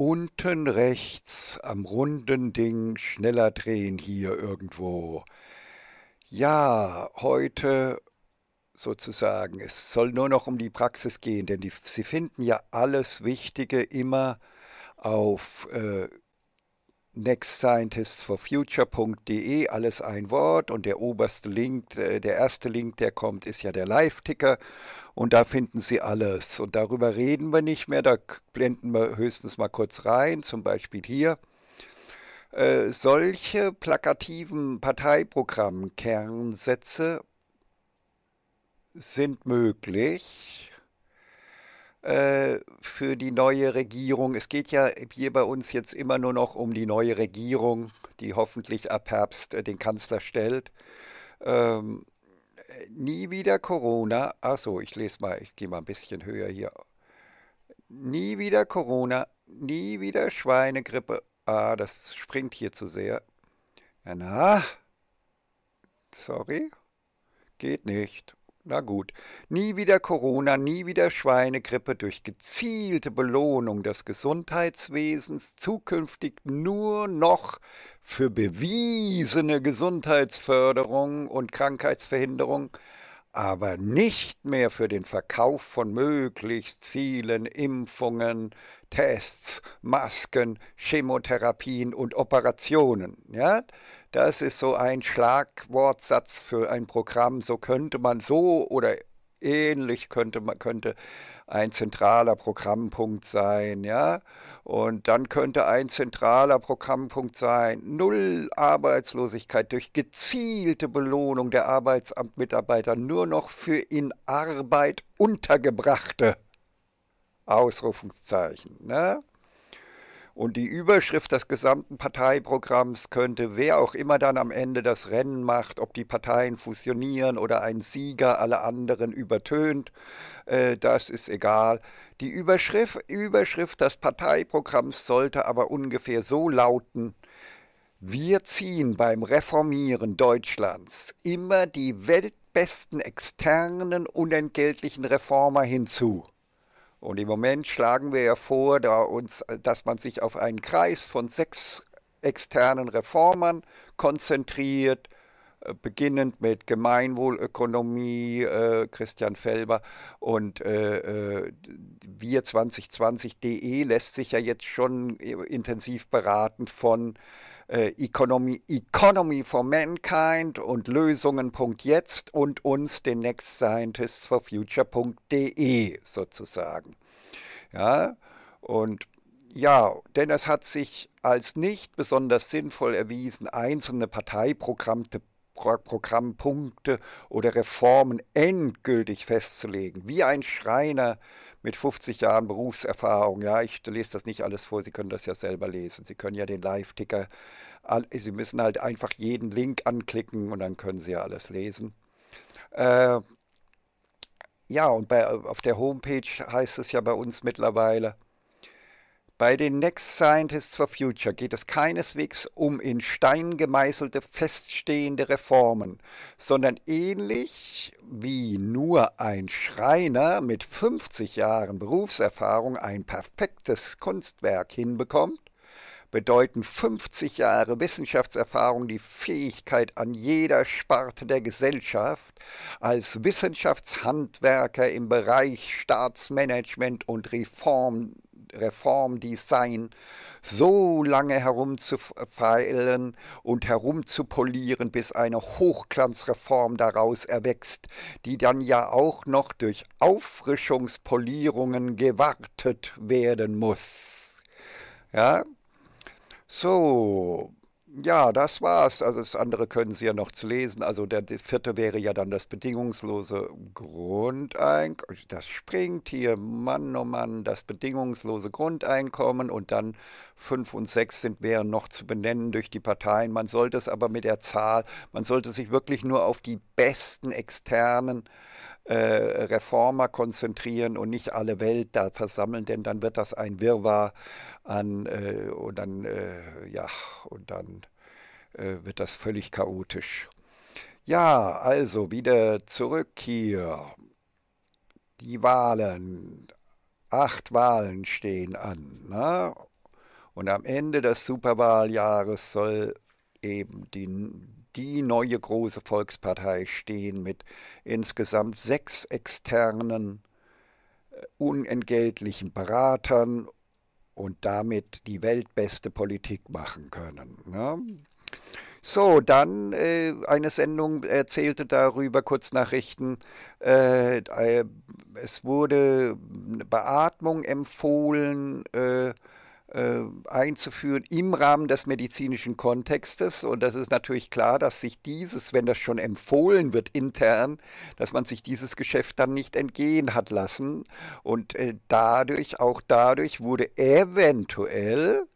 Unten rechts am runden Ding schneller drehen hier irgendwo. Ja, heute sozusagen, es soll nur noch um die Praxis gehen, denn die, Sie finden ja alles Wichtige immer auf äh, nextscientistforfuture.de, alles ein Wort und der oberste Link, äh, der erste Link, der kommt, ist ja der Live-Ticker und da finden Sie alles und darüber reden wir nicht mehr, da blenden wir höchstens mal kurz rein, zum Beispiel hier. Äh, solche plakativen Parteiprogramm-Kernsätze sind möglich äh, für die neue Regierung. Es geht ja hier bei uns jetzt immer nur noch um die neue Regierung, die hoffentlich ab Herbst äh, den Kanzler stellt. Ähm, äh, nie wieder Corona. Achso, ich lese mal, ich gehe mal ein bisschen höher hier. Nie wieder Corona, nie wieder Schweinegrippe. Ah, das springt hier zu sehr. na, sorry, geht nicht. Na gut, nie wieder Corona, nie wieder Schweinegrippe durch gezielte Belohnung des Gesundheitswesens, zukünftig nur noch für bewiesene Gesundheitsförderung und Krankheitsverhinderung, aber nicht mehr für den Verkauf von möglichst vielen Impfungen, Tests, Masken, Chemotherapien und Operationen. Ja? Das ist so ein Schlagwortsatz für ein Programm. So könnte man so oder ähnlich könnte man könnte ein zentraler Programmpunkt sein, ja? Und dann könnte ein zentraler Programmpunkt sein null Arbeitslosigkeit durch gezielte Belohnung der Arbeitsamtmitarbeiter nur noch für in Arbeit untergebrachte Ausrufungszeichen, ne? Und die Überschrift des gesamten Parteiprogramms könnte, wer auch immer dann am Ende das Rennen macht, ob die Parteien fusionieren oder ein Sieger alle anderen übertönt, äh, das ist egal. Die Überschrift, Überschrift des Parteiprogramms sollte aber ungefähr so lauten, wir ziehen beim Reformieren Deutschlands immer die weltbesten externen unentgeltlichen Reformer hinzu. Und im Moment schlagen wir ja vor, da uns, dass man sich auf einen Kreis von sechs externen Reformern konzentriert, äh, beginnend mit Gemeinwohlökonomie, äh, Christian Felber und äh, äh wir2020.de lässt sich ja jetzt schon äh, intensiv beraten von äh, Economy, Economy for Mankind und Lösungen. Jetzt und uns den Next Scientists for Future.de sozusagen. Ja, und ja, denn es hat sich als nicht besonders sinnvoll erwiesen, einzelne Parteiprogrammte, Programmpunkte oder Reformen endgültig festzulegen, wie ein Schreiner mit 50 Jahren Berufserfahrung. Ja, ich lese das nicht alles vor, Sie können das ja selber lesen. Sie können ja den Live-Ticker, Sie müssen halt einfach jeden Link anklicken und dann können Sie ja alles lesen. Äh, ja, und bei, auf der Homepage heißt es ja bei uns mittlerweile, bei den Next Scientists for Future geht es keineswegs um in Stein gemeißelte, feststehende Reformen, sondern ähnlich wie nur ein Schreiner mit 50 Jahren Berufserfahrung ein perfektes Kunstwerk hinbekommt, bedeuten 50 Jahre Wissenschaftserfahrung die Fähigkeit, an jeder Sparte der Gesellschaft als Wissenschaftshandwerker im Bereich Staatsmanagement und Reform Reformdesign so lange herumzufeilen und herumzupolieren, bis eine Hochglanzreform daraus erwächst, die dann ja auch noch durch Auffrischungspolierungen gewartet werden muss. Ja, so, ja, das war's. Also das andere können Sie ja noch zu lesen. Also der vierte wäre ja dann das bedingungslose Grundeinkommen. Das springt hier, Mann, oh Mann, das bedingungslose Grundeinkommen und dann fünf und sechs sind wären noch zu benennen durch die Parteien. Man sollte es aber mit der Zahl, man sollte sich wirklich nur auf die besten externen äh, Reformer konzentrieren und nicht alle Welt da versammeln, denn dann wird das ein Wirrwarr an äh, und dann äh, ja und dann äh, wird das völlig chaotisch. Ja, also wieder zurück hier. Die Wahlen. Acht Wahlen stehen an. Ne? Und am Ende des Superwahljahres soll eben die die neue große Volkspartei stehen mit insgesamt sechs externen äh, unentgeltlichen Beratern und damit die weltbeste Politik machen können. Ne? So, dann äh, eine Sendung erzählte darüber, Kurznachrichten. Äh, äh, es wurde eine Beatmung empfohlen. Äh, äh, einzuführen im Rahmen des medizinischen Kontextes. Und das ist natürlich klar, dass sich dieses, wenn das schon empfohlen wird intern, dass man sich dieses Geschäft dann nicht entgehen hat lassen. Und äh, dadurch, auch dadurch wurde eventuell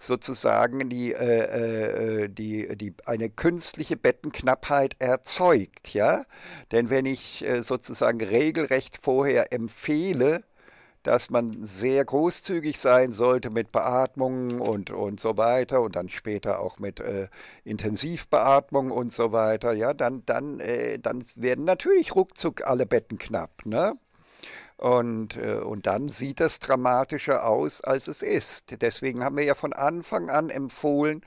sozusagen die, äh, äh, die, die, eine künstliche Bettenknappheit erzeugt, ja. Denn wenn ich sozusagen regelrecht vorher empfehle, dass man sehr großzügig sein sollte mit Beatmungen und, und so weiter und dann später auch mit äh, Intensivbeatmung und so weiter, ja, dann, dann, äh, dann werden natürlich ruckzuck alle Betten knapp, ne? Und, äh, und dann sieht das dramatischer aus, als es ist. Deswegen haben wir ja von Anfang an empfohlen,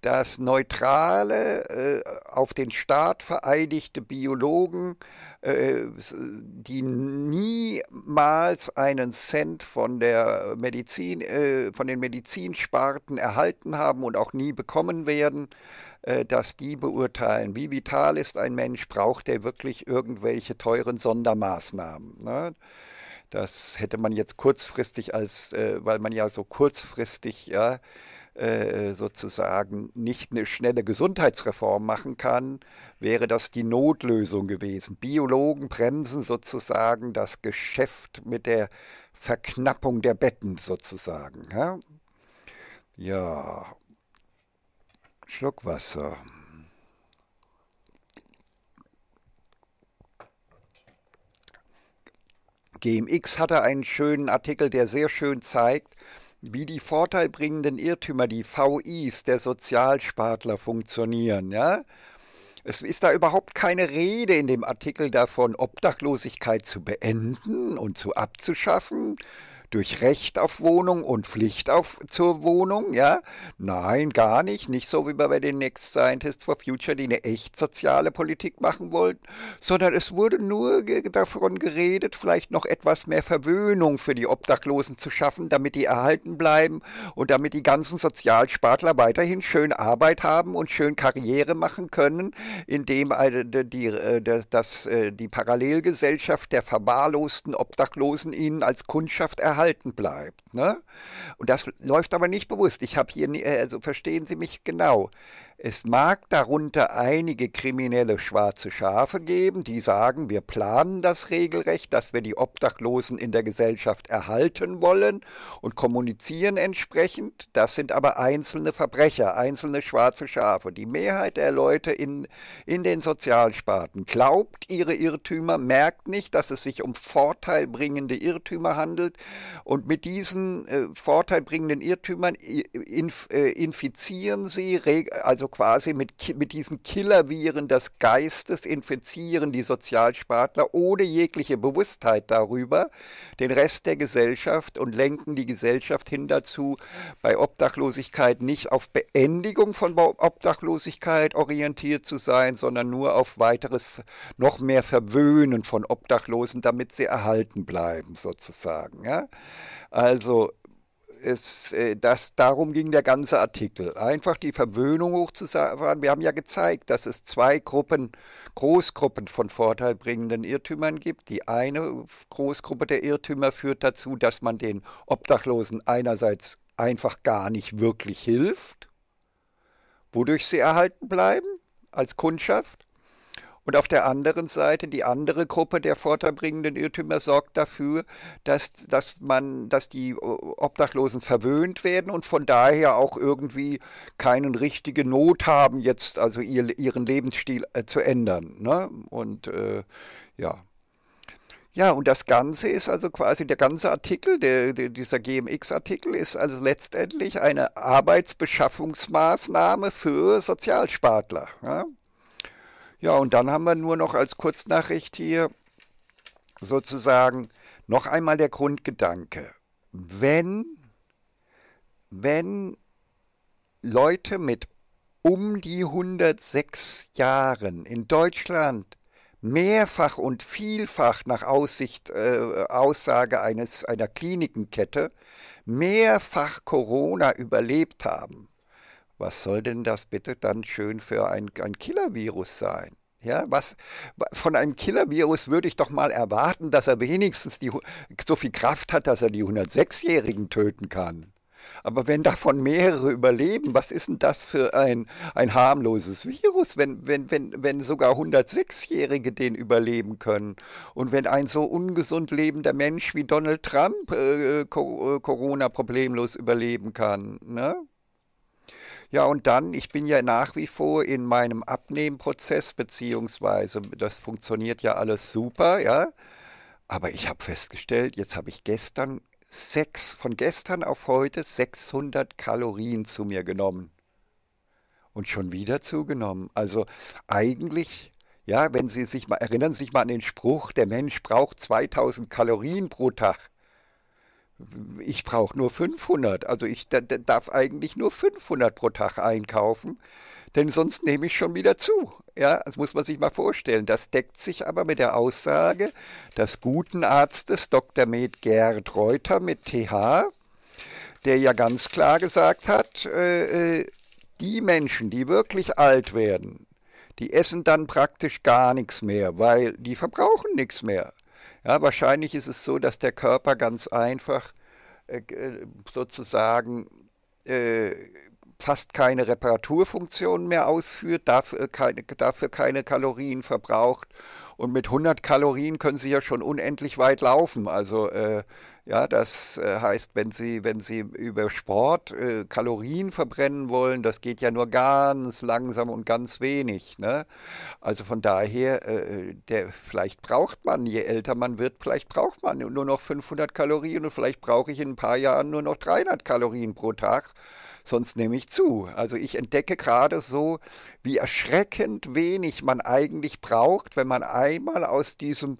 dass neutrale, äh, auf den Staat vereidigte Biologen, äh, die niemals einen Cent von, der Medizin, äh, von den Medizinsparten erhalten haben und auch nie bekommen werden, dass die beurteilen, wie vital ist ein Mensch, braucht er wirklich irgendwelche teuren Sondermaßnahmen. Ne? Das hätte man jetzt kurzfristig als, weil man ja so kurzfristig ja, äh, äh, sozusagen nicht eine schnelle Gesundheitsreform machen kann, wäre das die Notlösung gewesen. Biologen bremsen sozusagen das Geschäft mit der Verknappung der Betten sozusagen. Ja, ja. Schluck Wasser. GMX hatte einen schönen Artikel, der sehr schön zeigt, wie die vorteilbringenden Irrtümer, die VIs der Sozialspartler funktionieren. Ja? Es ist da überhaupt keine Rede in dem Artikel davon, Obdachlosigkeit zu beenden und zu abzuschaffen, durch Recht auf Wohnung und Pflicht auf, zur Wohnung, ja? Nein, gar nicht. Nicht so wie bei den Next Scientists for Future, die eine echt soziale Politik machen wollten, sondern es wurde nur davon geredet, vielleicht noch etwas mehr Verwöhnung für die Obdachlosen zu schaffen, damit die erhalten bleiben und damit die ganzen Sozialspartler weiterhin schön Arbeit haben und schön Karriere machen können, indem äh, die, äh, die, das, äh, die Parallelgesellschaft der verwahrlosten Obdachlosen ihnen als Kundschaft erhalten erhalten bleibt. Ne? Und das läuft aber nicht bewusst. Ich habe hier, also verstehen Sie mich genau. Es mag darunter einige kriminelle schwarze Schafe geben, die sagen, wir planen das regelrecht, dass wir die Obdachlosen in der Gesellschaft erhalten wollen und kommunizieren entsprechend. Das sind aber einzelne Verbrecher, einzelne schwarze Schafe. Die Mehrheit der Leute in, in den Sozialsparten glaubt ihre Irrtümer, merkt nicht, dass es sich um vorteilbringende Irrtümer handelt und mit diesen äh, vorteilbringenden Irrtümern inf, äh, infizieren sie, also quasi mit, mit diesen Killerviren des Geistes infizieren die Sozialspartler ohne jegliche Bewusstheit darüber den Rest der Gesellschaft und lenken die Gesellschaft hin dazu, bei Obdachlosigkeit nicht auf Beendigung von Obdachlosigkeit orientiert zu sein, sondern nur auf weiteres, noch mehr Verwöhnen von Obdachlosen, damit sie erhalten bleiben, sozusagen. Ja? Also es, äh, das, darum ging der ganze Artikel. Einfach die Verwöhnung hochzufahren. Wir haben ja gezeigt, dass es zwei Gruppen, Großgruppen von vorteilbringenden Irrtümern gibt. Die eine Großgruppe der Irrtümer führt dazu, dass man den Obdachlosen einerseits einfach gar nicht wirklich hilft, wodurch sie erhalten bleiben als Kundschaft. Und auf der anderen Seite, die andere Gruppe der vorteilbringenden Irrtümer sorgt dafür, dass, dass, man, dass die äh, Obdachlosen verwöhnt werden und von daher auch irgendwie keinen richtigen Not haben, jetzt also ihr, ihren Lebensstil äh, zu ändern. Ne? Und äh, ja. Ja, und das Ganze ist also quasi der ganze Artikel, der, der dieser GMX-Artikel ist also letztendlich eine Arbeitsbeschaffungsmaßnahme für Sozialspartler. Ja? Ja, und dann haben wir nur noch als Kurznachricht hier sozusagen noch einmal der Grundgedanke. Wenn, wenn Leute mit um die 106 Jahren in Deutschland mehrfach und vielfach nach Aussicht, äh, Aussage eines, einer Klinikenkette mehrfach Corona überlebt haben, was soll denn das bitte dann schön für ein, ein Killer-Virus sein? Ja, was von einem Killer-Virus würde ich doch mal erwarten, dass er wenigstens die, so viel Kraft hat, dass er die 106-Jährigen töten kann. Aber wenn davon mehrere überleben, was ist denn das für ein, ein harmloses Virus, wenn, wenn, wenn, wenn sogar 106-Jährige den überleben können? Und wenn ein so ungesund lebender Mensch wie Donald Trump äh, äh, äh Corona problemlos überleben kann? Ne? Ja, und dann, ich bin ja nach wie vor in meinem Abnehmprozess, beziehungsweise das funktioniert ja alles super, ja. Aber ich habe festgestellt, jetzt habe ich gestern sechs, von gestern auf heute 600 Kalorien zu mir genommen. Und schon wieder zugenommen. Also eigentlich ja, wenn Sie sich mal erinnern, sich mal an den Spruch, der Mensch braucht 2000 Kalorien pro Tag ich brauche nur 500. Also ich darf eigentlich nur 500 pro Tag einkaufen, denn sonst nehme ich schon wieder zu. Ja, das muss man sich mal vorstellen. Das deckt sich aber mit der Aussage des guten Arztes Dr. Med Gerd Reuter mit TH, der ja ganz klar gesagt hat, äh, äh, die Menschen, die wirklich alt werden, die essen dann praktisch gar nichts mehr, weil die verbrauchen nichts mehr. Ja, wahrscheinlich ist es so, dass der Körper ganz einfach äh, äh sozusagen äh, fast keine Reparaturfunktion mehr ausführt, dafür äh, keine, dafür keine Kalorien verbraucht. Und mit 100 Kalorien können Sie ja schon unendlich weit laufen. Also äh, ja, das äh, heißt, wenn Sie, wenn Sie über Sport äh, Kalorien verbrennen wollen, das geht ja nur ganz langsam und ganz wenig. Ne? Also von daher, äh, der, vielleicht braucht man, je älter man wird, vielleicht braucht man nur noch 500 Kalorien und vielleicht brauche ich in ein paar Jahren nur noch 300 Kalorien pro Tag sonst nehme ich zu. Also ich entdecke gerade so, wie erschreckend wenig man eigentlich braucht, wenn man einmal aus diesem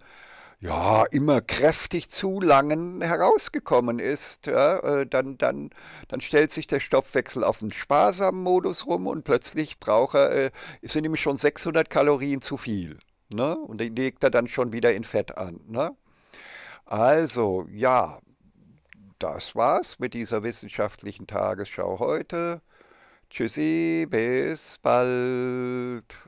ja, immer kräftig zu langen herausgekommen ist, ja, äh, dann, dann, dann stellt sich der Stoffwechsel auf einen sparsamen Modus rum und plötzlich braucht er, äh, sind ihm schon 600 Kalorien zu viel. Ne? Und die legt er dann schon wieder in Fett an. Ne? Also, ja, das war's mit dieser wissenschaftlichen Tagesschau heute. Tschüssi, bis bald.